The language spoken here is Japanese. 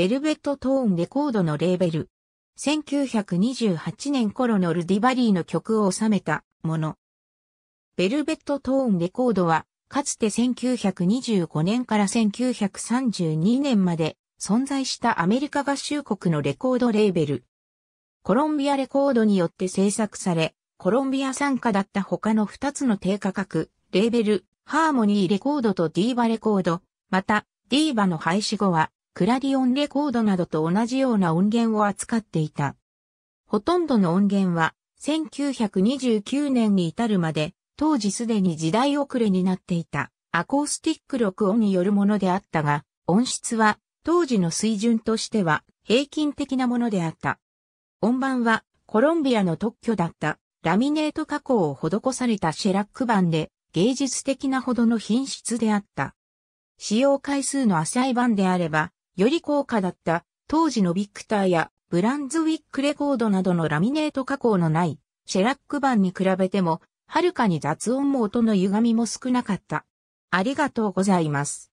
ベルベットトーンレコードのレーベル。1928年頃のルディバリーの曲を収めたもの。ベルベットトーンレコードは、かつて1925年から1932年まで存在したアメリカ合衆国のレコードレーベル。コロンビアレコードによって制作され、コロンビア傘下だった他の2つの低価格、レーベル、ハーモニーレコードとディーバレコード、また、ディーバの廃止後は、クラディオンレコードなどと同じような音源を扱っていた。ほとんどの音源は1929年に至るまで当時すでに時代遅れになっていたアコースティック録音によるものであったが音質は当時の水準としては平均的なものであった。音盤はコロンビアの特許だったラミネート加工を施されたシェラック版で芸術的なほどの品質であった。使用回数の浅い版であればより高価だった当時のビクターやブランズウィックレコードなどのラミネート加工のないシェラック版に比べてもはるかに雑音も音の歪みも少なかった。ありがとうございます。